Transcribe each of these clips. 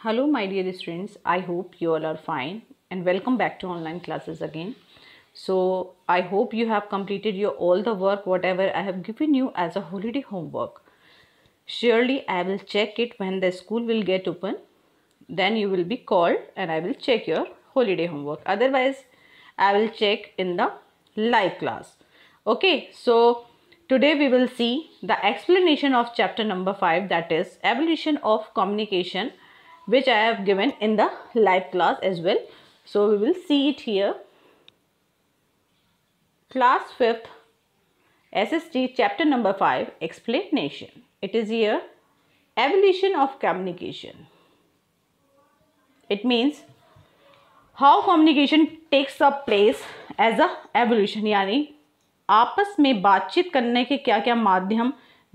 Hello my dear students, I hope you all are fine and welcome back to online classes again. So I hope you have completed your all the work whatever I have given you as a holiday homework. Surely I will check it when the school will get open. Then you will be called and I will check your holiday homework. Otherwise I will check in the live class. Okay, so today we will see the explanation of chapter number 5 that is evolution of communication which I have given in the live class as well. So we will see it here. Class 5th SST chapter number 5 explanation. It is here evolution of communication. It means how communication takes up place as a evolution यानी आपस में बातचीत karne ke kya kya madhyam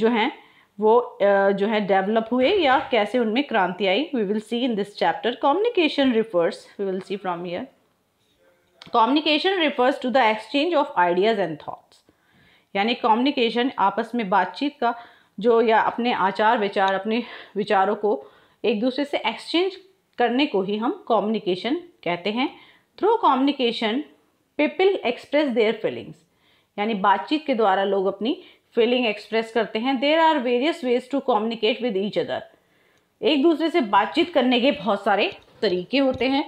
jo hain वो जो है develop हुए या कैसे उनमें क्रांति आई we will see in this chapter communication refers we will see from here communication refers to the exchange of ideas and thoughts यानी कम्युनिकेशन आपस में बातचीत का जो या अपने आचार विचार अपने विचारों को एक दूसरे से एक्सचेंज करने को ही हम कम्युनिकेशन कहते हैं through communication people express their feelings यानी बातचीत के द्वारा लोग अपनी फीलिंग एक्सप्रेस करते हैं there are various ways to communicate with each other एक दूसरे से बातचीत करने के बहुत सारे तरीके होते हैं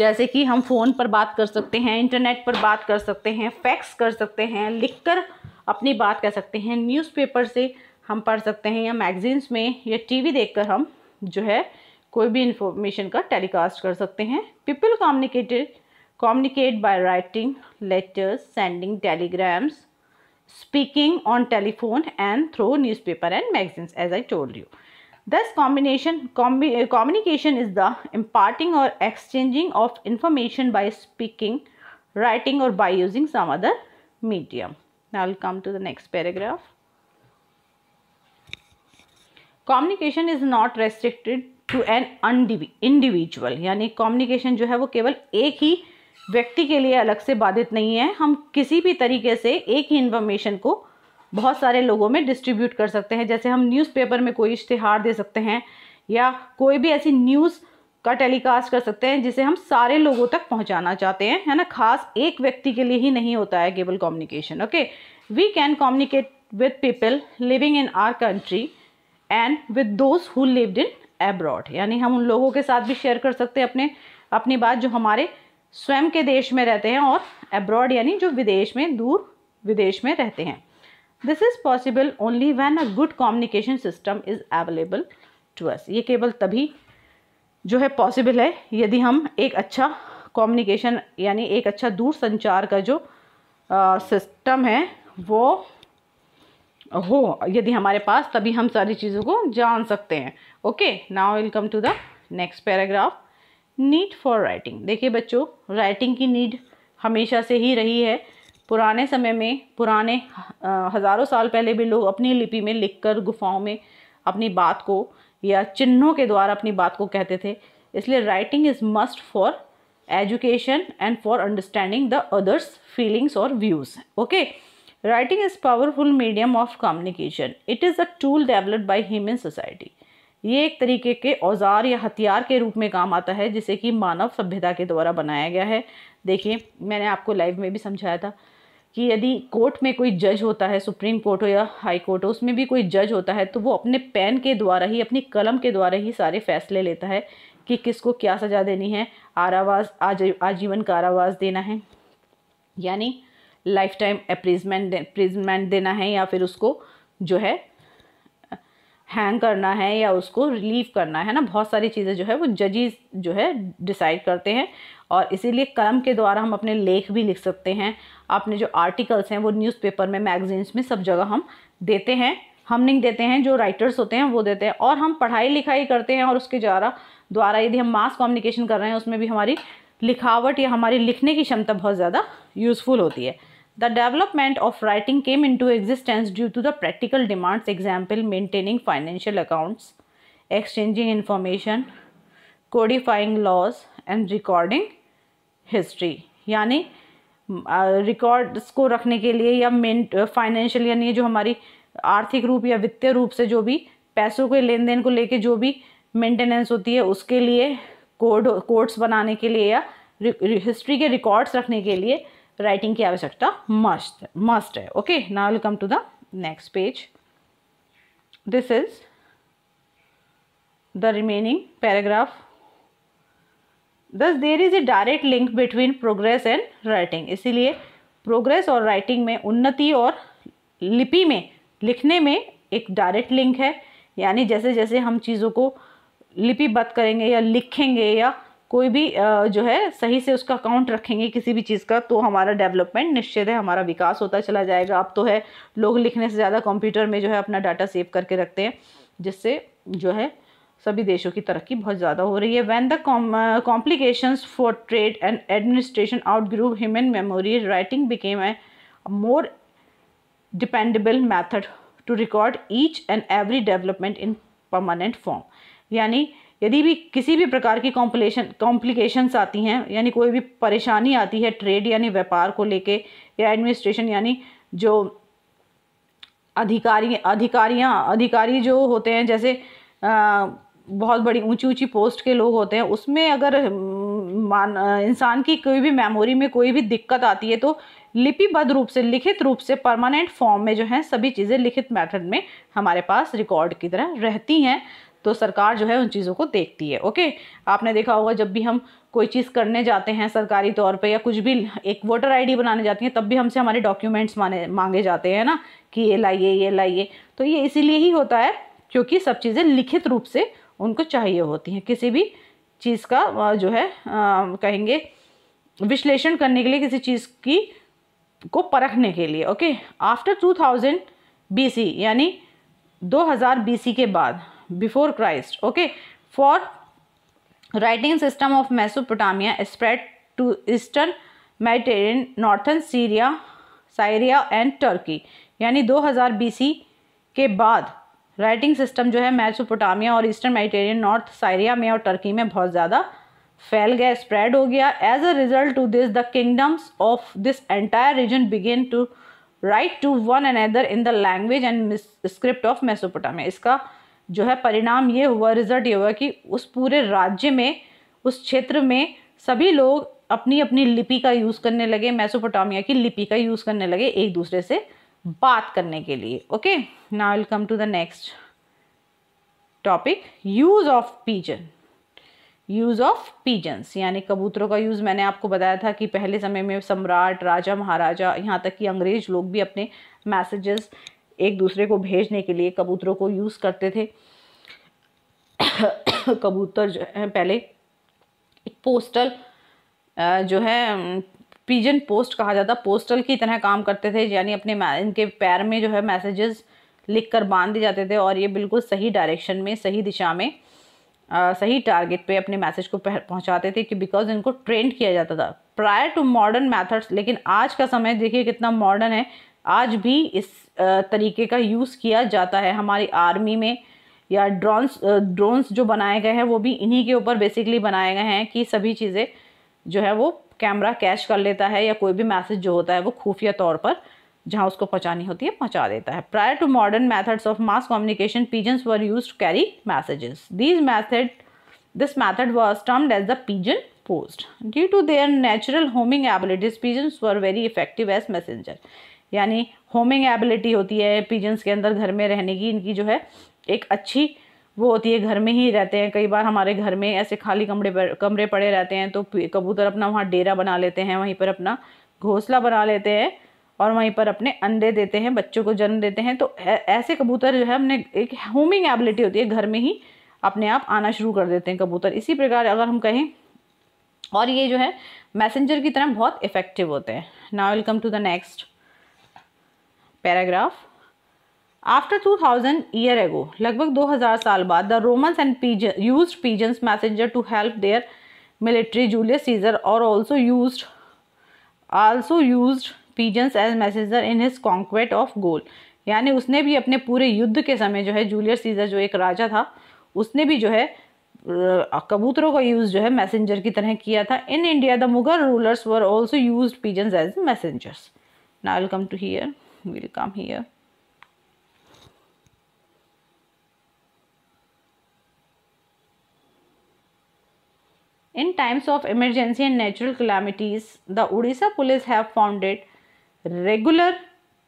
जैसे कि हम फ़ोन पर बात कर सकते हैं इंटरनेट पर बात कर सकते हैं फैक्स कर सकते हैं लिखकर अपनी बात कर सकते हैं न्यूज़पेपर से हम पढ़ सकते हैं या मैगजीन्स में या टीवी देखकर हम जो है कोई भी इंफॉर्मेशन का टेलीकास्ट कर सकते हैं people communicated communicate by writing letters sending telegrams speaking on telephone and through newspaper and magazines as I told you. Thus combination combi uh, communication is the imparting or exchanging of information by speaking, writing or by using some other medium. Now I'll come to the next paragraph. Communication is not restricted to an individual. Individual यानी communication जो है वो केवल एक ही व्यक्ति के लिए अलग से बाधित नहीं है हम किसी भी तरीके से एक ही इन्फॉर्मेशन को बहुत सारे लोगों में डिस्ट्रीब्यूट कर सकते हैं जैसे हम न्यूज़पेपर में कोई इश्तिहार दे सकते हैं या कोई भी ऐसी न्यूज़ का टेलीकास्ट कर सकते हैं जिसे हम सारे लोगों तक पहुंचाना चाहते हैं है ना खास एक व्यक्ति के लिए ही नहीं होता है केबल communication okay we can communicate with people living in our country and with those who lived in abroad यानी हम उन लोगों के साथ भी शेयर कर सकते हैं अपने अपनी बात जो हमारे स्वयं के देश में रहते हैं और एब्रॉड यानी जो विदेश में दूर विदेश में रहते हैं this is possible only when a good communication system is available to us ये केवल तभी जो है पॉसिबल है यदि हम एक अच्छा कम्युनिकेशन यानी एक अच्छा दूर संचार का जो सिस्टम है वो हो यदि हमारे पास तभी हम सारी चीज़ों को जान सकते हैं okay now welcome to the next paragraph need for writing देखिए बच्चों राइटिंग की नीड हमेशा से ही रही है पुराने समय में पुराने हज़ारों साल पहले भी लोग अपनी लिपि में लिखकर गुफाओं में अपनी बात को या चिन्हों के द्वारा अपनी बात को कहते थे इसलिए writing is must for education and for understanding the others feelings और views okay writing is powerful medium of communication it is a tool developed by human society ये एक तरीके के औजार या हथियार के रूप में काम आता है जिसे कि मानव सभ्यता के द्वारा बनाया गया है देखिए मैंने आपको लाइव में भी समझाया था कि यदि कोर्ट में कोई जज होता है सुप्रीम कोर्ट हो या हाई कोर्ट हो उसमें भी कोई जज होता है तो वो अपने पेन के द्वारा ही अपनी कलम के द्वारा ही सारे फैसले लेता है कि किसको क्या सज़ा देनी है आरावास आज आजीवन कारावास देना है यानी लाइफ टाइम अप्रिजमेंट प्रिजमेंट देना है या फिर उसको जो है हैंग करना है या उसको रिलीव करना है ना बहुत सारी चीज़ें जो है वो जजेस जो है डिसाइड करते हैं और इसीलिए कलम के द्वारा हम अपने लेख भी लिख सकते हैं अपने जो आर्टिकल्स हैं वो न्यूज़पेपर में मैगजीन्स में सब जगह हम देते हैं हम नहीं देते हैं जो राइटर्स होते हैं वो देते हैं और हम पढ़ाई लिखाई करते हैं और उसके द्वारा द्वारा यदि हम मास कम्युनिकेशन कर रहे हैं उसमें भी हमारी लिखावट या हमारी लिखने की क्षमता बहुत ज़्यादा यूज़फुल होती है The development of writing came into existence due to the practical demands, example, maintaining financial accounts, exchanging information, codifying laws, and recording history. यानी रिकॉर्ड्स को रखने के लिए या मेन फाइनेंशियल यानी जो हमारी आर्थिक रूप या वित्तीय रूप से जो भी पैसों के लेन देन को लेके जो भी मेंटेनेंस होती है उसके लिए कोड कोड्स बनाने के लिए या हिस्ट्री के रिकॉर्ड्स रखने के लिए राइटिंग की आवश्यकता मस्ट मस्ट है ओके ना welcome to the next page this is the remaining paragraph thus there is a direct link between progress and writing इसीलिए प्रोग्रेस और राइटिंग में उन्नति और लिपि में लिखने में एक डायरेक्ट लिंक है यानी जैसे जैसे हम चीज़ों को लिपिबद्ध करेंगे या लिखेंगे या कोई भी जो है सही से उसका अकाउंट रखेंगे किसी भी चीज़ का तो हमारा डेवलपमेंट निश्चित है हमारा विकास होता चला जाएगा अब तो है लोग लिखने से ज़्यादा कंप्यूटर में जो है अपना डाटा सेव करके रखते हैं जिससे जो है सभी देशों की तरक्की बहुत ज़्यादा हो रही है when the complication for trade and administration outgrew human memory writing became a more dependable method to record each and every development in permanent form यानी यदि भी किसी भी प्रकार की कॉम्पलेशन कॉम्प्लिकेशंस आती हैं यानी कोई भी परेशानी आती है ट्रेड यानी व्यापार को लेके या एडमिनिस्ट्रेशन यानी जो अधिकारी अधिकारियाँ अधिकारी जो होते हैं जैसे आ, बहुत बड़ी ऊंची ऊंची पोस्ट के लोग होते हैं उसमें अगर मान इंसान की कोई भी मेमोरी में कोई भी दिक्कत आती है तो लिपिबद्ध रूप से लिखित रूप से परमानेंट फॉर्म में जो है सभी चीज़ें लिखित मेथड में हमारे पास रिकॉर्ड की तरह रहती हैं तो सरकार जो है उन चीज़ों को देखती है ओके आपने देखा होगा जब भी हम कोई चीज़ करने जाते हैं सरकारी तौर पे या कुछ भी एक वोटर आईडी बनाने जाती है तब भी हमसे हमारे डॉक्यूमेंट्स माने मांगे जाते हैं ना कि ये लाइए ये लाइए तो ये इसीलिए ही होता है क्योंकि सब चीज़ें लिखित रूप से उनको चाहिए होती हैं किसी भी चीज़ का जो है आ, कहेंगे विश्लेषण करने के लिए किसी चीज़ की को परखने के लिए okay after two thousand B C यानी 2000 बीसी के बाद before Christ okay for writing system of Mesopotamia spread to eastern Mediterranean, northern Syria Syria and Turkey यानी 2000 सी के बाद राइटिंग सिस्टम जो है मैसोपोटामिया और ईस्टर्न मेडिटेरियन नॉर्थ साइरिया में और टर्की में बहुत ज़्यादा फैल गया स्प्रेड हो गया as a result to this the kingdoms of this entire region began to write to one and other in the language and script of Mesopotamia इसका जो है परिणाम ये हुआ रिज़ल्ट ये हुआ कि उस पूरे राज्य में उस क्षेत्र में सभी लोग अपनी अपनी लिपि का यूज़ करने लगे मैसोपोटामिया की लिपि का यूज़ करने लगे एक दूसरे से बात करने के लिए ओके ना welcome to the next topic use of pigeon use of pigeons यानी कबूतरों का यूज़ मैंने आपको बताया था कि पहले समय में सम्राट राजा महाराजा यहाँ तक कि अंग्रेज़ लोग भी अपने मैसेजेस एक दूसरे को भेजने के लिए कबूतरों को यूज़ करते थे कबूतर जो है पहले एक पोस्टल जो है पिजन पोस्ट कहा जाता पोस्टल की तरह काम करते थे यानी अपने इनके पैर में जो है मैसेजेस लिख कर बांध दिए जाते थे और ये बिल्कुल सही डायरेक्शन में सही दिशा में आ, सही टारगेट पे अपने मैसेज को पहुंचाते थे कि बिकॉज इनको ट्रेंड किया जाता था प्रायर टू मॉडर्न मैथड्स लेकिन आज का समय देखिए कितना मॉडर्न है आज भी इस तरीके का यूज़ किया जाता है हमारी आर्मी में या ड्रोन्स ड्रोन्स जो बनाए गए हैं वो भी इन्हीं के ऊपर बेसिकली बनाए गए हैं कि सभी चीज़ें जो है वो कैमरा कैश कर लेता है या कोई भी मैसेज जो होता है वो खुफिया तौर पर जहाँ उसको पहुँचानी होती है पहुँचा देता है prior to modern methods of mass communication pigeons were use to carry messages these method this method was termed as the pigeon post due to their natural homing abilities pigeons were very effective as messenger. यानी homing ability होती है pigeons के अंदर घर में रहने की इनकी जो है एक अच्छी वो होती है घर में ही रहते हैं कई बार हमारे घर में ऐसे खाली कमरे पर कमरे पड़े रहते हैं तो कबूतर अपना वहाँ डेरा बना लेते हैं वहीं पर अपना घोंसला बना लेते हैं और वहीं पर अपने अंडे देते हैं बच्चों को जन्म देते हैं तो ऐसे कबूतर जो है हमने एक होमिंग एबिलिटी होती है घर में ही अपने आप आना शुरू कर देते हैं कबूतर इसी प्रकार अगर हम कहें और ये जो है मैसेंजर की तरह बहुत इफ़ेक्टिव होते हैं now welcome to the next paragraph after two thousand year ago लगभग दो हज़ार साल बाद the Romans and use pigeons messenger to help their military Julius Caesar और also use also use pigeons as messenger in his conquest of Gaul यानी उसने भी अपने पूरे युद्ध के समय जो है जूलियस सीजर जो एक राजा था उसने भी जो है कबूतरों का यूज़ जो है मैसेंजर की तरह किया था in India the Mughal rulers were also use pigeons as messengers ना welcome to here will come here In times of emergency and natural calamities, the Odisha police have founded regular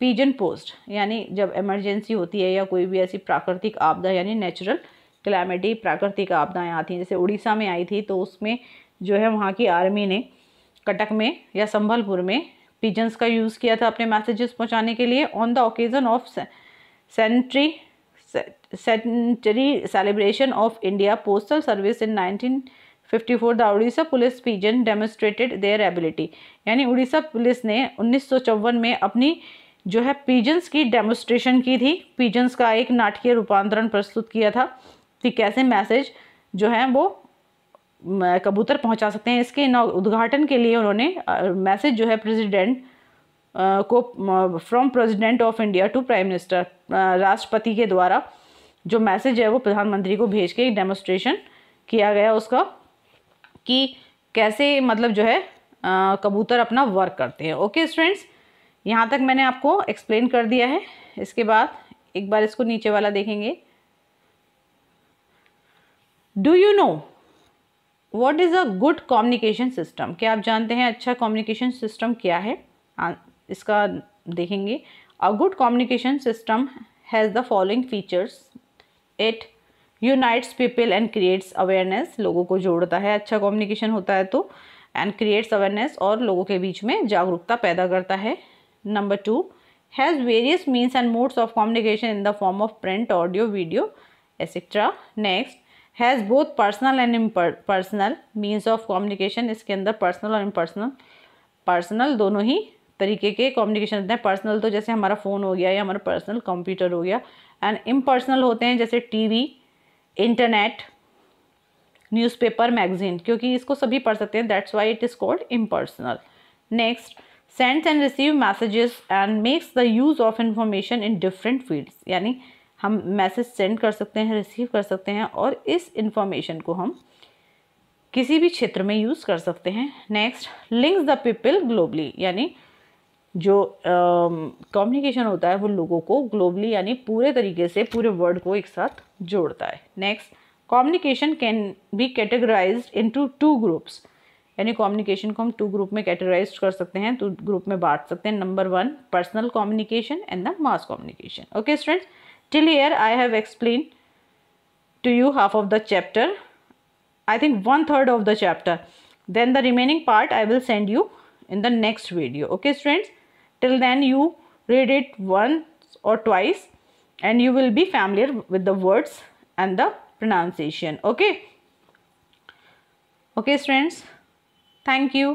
pigeon post यानी जब emergency होती है या कोई भी ऐसी प्राकृतिक आपदा यानी नेचुरल क्लैमिटी प्राकृतिक आपदाएं आती हैं जैसे उड़ीसा में आई थी तो उसमें जो है वहाँ की आर्मी ने कटक में या संभलपुर में पिजन्स का यूज़ किया था अपने मैसेजेस पहुंचाने के लिए on the occasion of centenary century celebration of India postal service in 1954 the Orissa police pigeon demonstrated their ability यानी उड़ीसा पुलिस ने उन्नीस में अपनी जो है पीजन्स की डेमोस्ट्रेशन की थी पिजन्स का एक नाटकीय रूपांतरण प्रस्तुत किया था कि कैसे मैसेज जो है वो कबूतर पहुंचा सकते हैं इसके उद्घाटन के लिए उन्होंने मैसेज जो है प्रेसिडेंट को from president of India to prime minister राष्ट्रपति के द्वारा जो मैसेज है वो प्रधानमंत्री को भेज के एक डेमोस्ट्रेशन किया गया उसका कि कैसे मतलब जो है कबूतर अपना वर्क करते हैं ओके स्टूडेंट्स यहाँ तक मैंने आपको एक्सप्लेन कर दिया है इसके बाद एक बार इसको नीचे वाला देखेंगे do you know what is a good communication system क्या आप जानते हैं अच्छा कम्युनिकेशन सिस्टम क्या है हाँ, इसका देखेंगे a good communication system has the following features it unites people and creates awareness लोगों को जोड़ता है अच्छा कम्युनिकेशन होता है तो एंड क्रिएट्स अवेयरनेस और लोगों के बीच में जागरूकता पैदा करता है number two has various means and modes of communication in the form of print audio video etcetera next has both personal and personal means of communication इसके अंदर पर्सनल और इम्पर्सनल पर्सनल दोनों ही तरीके के कम्युनिकेशन होते हैं पर्सनल तो जैसे हमारा फ़ोन हो गया या हमारा पर्सनल कंप्यूटर हो गया एंड इम्पर्सनल होते हैं जैसे टीवी इंटरनेट न्यूज़पेपर मैगजीन क्योंकि इसको सभी पढ़ सकते हैं that's why it is called impersonal next sends and receive messages and makes the use of information in different fields यानी हम मैसेज सेंड कर सकते हैं रिसीव कर सकते हैं और इस इंफॉर्मेशन को हम किसी भी क्षेत्र में यूज़ कर सकते हैं next links the people globally यानी जो कम्युनिकेशन uh, होता है वो लोगों को ग्लोबली यानी पूरे तरीके से पूरे वर्ल्ड को एक साथ जोड़ता है next communication can be categorize into two groups यानी कम्युनिकेशन को हम टू ग्रुप में कैटेगराइज कर सकते हैं टू ग्रुप में बांट सकते हैं number one personal communication and the mass communication okay students till here I have explained to you half of the chapter. I think one third of the chapter. Then the remaining part I will send you in the next video. Okay friends. Till then you read it once or twice and you will be familiar with the words and the pronunciation. Okay. Okay friends. Thank you.